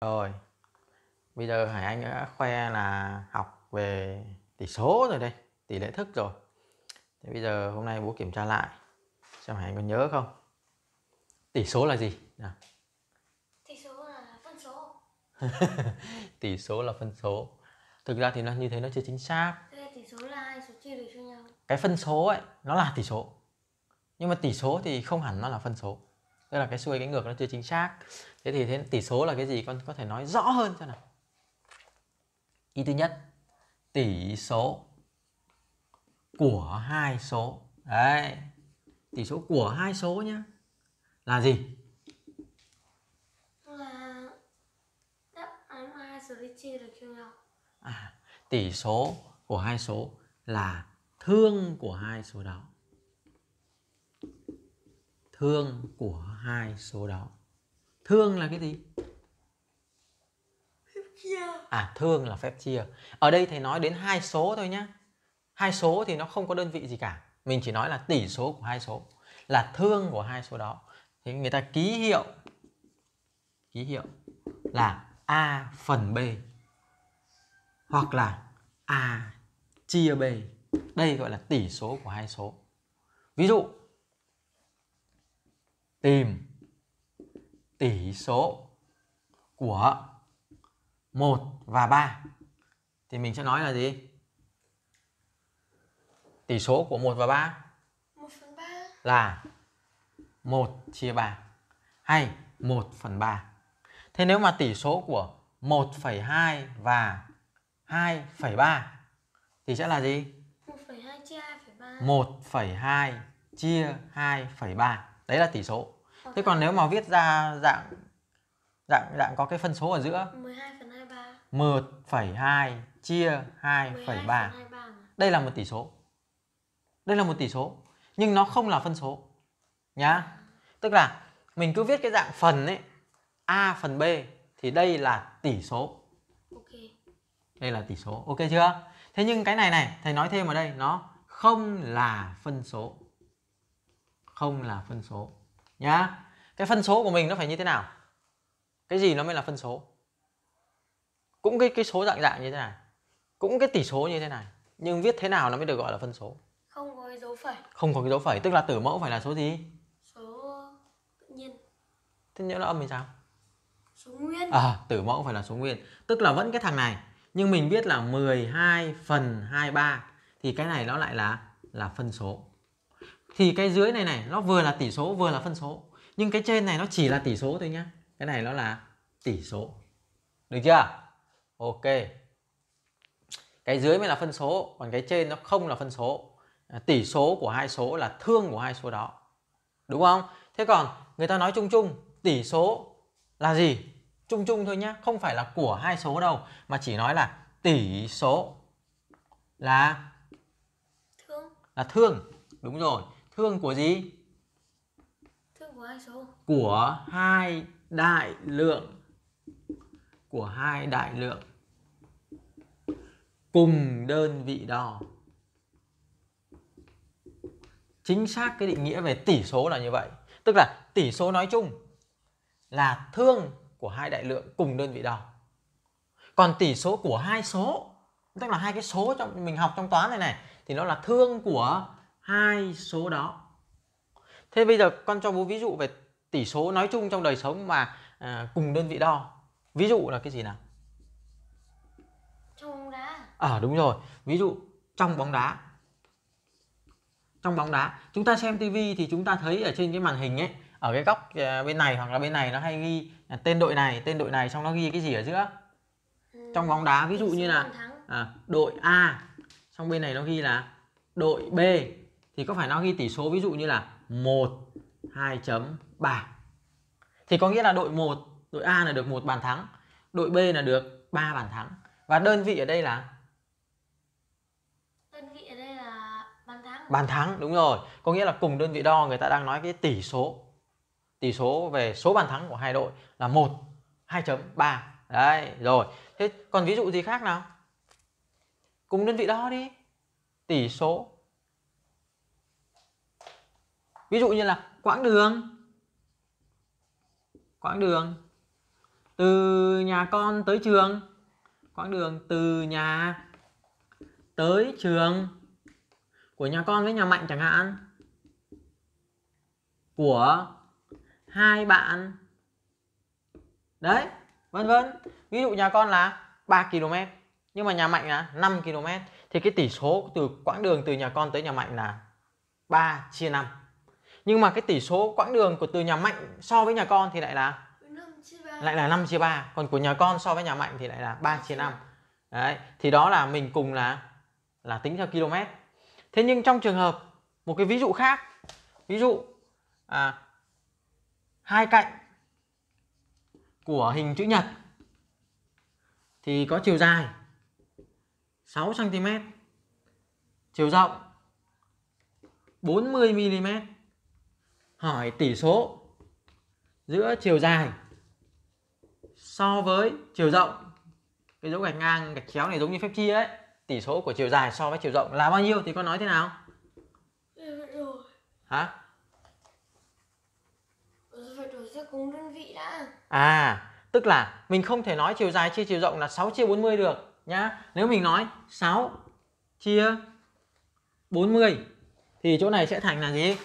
Rồi, bây giờ Hải Anh đã khoe là học về tỷ số rồi đây, tỷ lệ thức rồi. Thế bây giờ hôm nay bố kiểm tra lại xem Hải Anh có nhớ không? Tỷ số là gì? Nào. Tỷ số là phân số. tỷ số là phân số. Thực ra thì nó như thế nó chưa chính xác. tỷ số là hai số chia được cho nhau. Cái phân số ấy nó là tỷ số. Nhưng mà tỷ số thì không hẳn nó là phân số tức là cái xuôi cái ngược nó chưa chính xác thế thì thế tỷ số là cái gì con có thể nói rõ hơn cho nào ý thứ nhất tỷ số của hai số đấy tỷ số của hai số nhá là gì là hai số chia được cho nhau à tỷ số của hai số là thương của hai số đó thương của hai số đó thương là cái gì à thương là phép chia ở đây thầy nói đến hai số thôi nhá hai số thì nó không có đơn vị gì cả mình chỉ nói là tỷ số của hai số là thương của hai số đó thì người ta ký hiệu ký hiệu là a phần b hoặc là a chia b đây gọi là tỷ số của hai số ví dụ tìm tỷ số của 1 và 3 thì mình sẽ nói là gì? Tỷ số của 1 và 3 1 3 là 1 chia 3 hay 1 phần 3. Thế nếu mà tỷ số của 1,2 và 2,3 thì sẽ là gì? 1,2 chia 2,3 1,2 chia 2,3 đấy là tỷ số okay. thế còn nếu mà viết ra dạng dạng dạng có cái phân số ở giữa 12 phần 23 1,2 chia 2,3 đây là một tỷ số đây là một tỷ số nhưng nó không là phân số nhá tức là mình cứ viết cái dạng phần ấy a phần b thì đây là tỷ số okay. đây là tỷ số ok chưa thế nhưng cái này này thầy nói thêm ở đây nó không là phân số không là phân số nhá cái phân số của mình nó phải như thế nào cái gì nó mới là phân số cũng cái cái số dạng dạng như thế này cũng cái tỷ số như thế này nhưng viết thế nào nó mới được gọi là phân số không có cái dấu phẩy không có cái dấu phẩy tức là tử mẫu phải là số gì số tự nhiên thế nhớ là âm thì sao số nguyên à tử mẫu phải là số nguyên tức là vẫn cái thằng này nhưng mình biết là 12 phần 23 thì cái này nó lại là là phân số thì cái dưới này này nó vừa là tỷ số vừa là phân số nhưng cái trên này nó chỉ là tỷ số thôi nhá cái này nó là tỷ số được chưa ok cái dưới mới là phân số còn cái trên nó không là phân số à, tỷ số của hai số là thương của hai số đó đúng không thế còn người ta nói chung chung tỷ số là gì chung chung thôi nhá không phải là của hai số đâu mà chỉ nói là tỷ số là thương là thương đúng rồi thương của gì thương của hai số của hai đại lượng của hai đại lượng cùng đơn vị đo chính xác cái định nghĩa về tỷ số là như vậy tức là tỷ số nói chung là thương của hai đại lượng cùng đơn vị đo còn tỷ số của hai số tức là hai cái số trong mình học trong toán này này thì nó là thương của hai số đó thế bây giờ con cho bố ví dụ về tỷ số nói chung trong đời sống mà à, cùng đơn vị đo ví dụ là cái gì nào trong bóng đá à đúng rồi ví dụ trong bóng đá trong bóng đá chúng ta xem tivi thì chúng ta thấy ở trên cái màn hình ấy ở cái góc à, bên này hoặc là bên này nó hay ghi tên đội này tên đội này xong nó ghi cái gì ở giữa ừ. trong bóng đá ví dụ như là à, đội A xong bên này nó ghi là đội B thì có phải nó ghi tỷ số ví dụ như là 1 2.3 thì có nghĩa là đội 1 đội A là được một bàn thắng đội B là được 3 bàn thắng và đơn vị ở đây là đơn vị ở đây là bàn thắng bàn thắng đúng rồi có nghĩa là cùng đơn vị đo người ta đang nói cái tỷ số tỷ số về số bàn thắng của hai đội là 1 2.3 đấy rồi thế còn ví dụ gì khác nào cùng đơn vị đo đi tỷ số ví dụ như là quãng đường quãng đường từ nhà con tới trường quãng đường từ nhà tới trường của nhà con với nhà mạnh chẳng hạn của hai bạn đấy vân vân ví dụ nhà con là 3 km nhưng mà nhà mạnh là 5 km thì cái tỷ số từ quãng đường từ nhà con tới nhà mạnh là 3 chia 5 nhưng mà cái tỷ số quãng đường của từ nhà mạnh so với nhà con thì lại là lại là 5 chia 3 còn của nhà con so với nhà mạnh thì lại là 3 chia 5 đấy thì đó là mình cùng là là tính theo km thế nhưng trong trường hợp một cái ví dụ khác ví dụ à, hai cạnh của hình chữ nhật thì có chiều dài 6 cm chiều rộng 40 mm hỏi tỷ số giữa chiều dài so với chiều rộng cái dấu gạch ngang gạch chéo này giống như phép chia ấy tỷ số của chiều dài so với chiều rộng là bao nhiêu thì con nói thế nào hả ờ, à tức là mình không thể nói chiều dài chia chiều rộng là 6 chia 40 được nhá nếu mình nói 6 chia 40 thì chỗ này sẽ thành là gì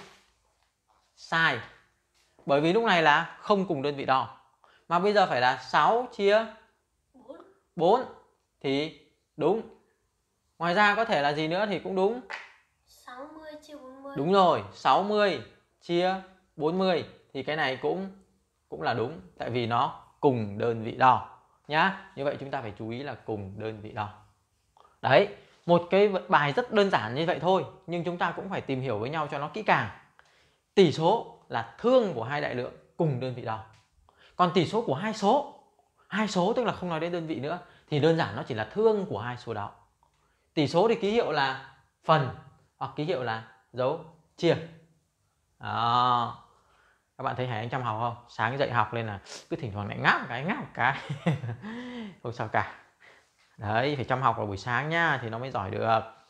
sai bởi vì lúc này là không cùng đơn vị đo mà bây giờ phải là 6 chia 4 thì đúng ngoài ra có thể là gì nữa thì cũng đúng 60 chia 40 đúng rồi 60 chia 40 thì cái này cũng cũng là đúng tại vì nó cùng đơn vị đo nhá như vậy chúng ta phải chú ý là cùng đơn vị đo đấy một cái bài rất đơn giản như vậy thôi nhưng chúng ta cũng phải tìm hiểu với nhau cho nó kỹ càng tỷ số là thương của hai đại lượng cùng đơn vị đo, còn tỷ số của hai số hai số tức là không nói đến đơn vị nữa thì đơn giản nó chỉ là thương của hai số đó tỷ số thì ký hiệu là phần hoặc ký hiệu là dấu chia à, các bạn thấy hải anh chăm học không sáng dậy học lên là cứ thỉnh thoảng lại ngáp một cái ngáp một cái không sao cả đấy phải chăm học vào buổi sáng nha thì nó mới giỏi được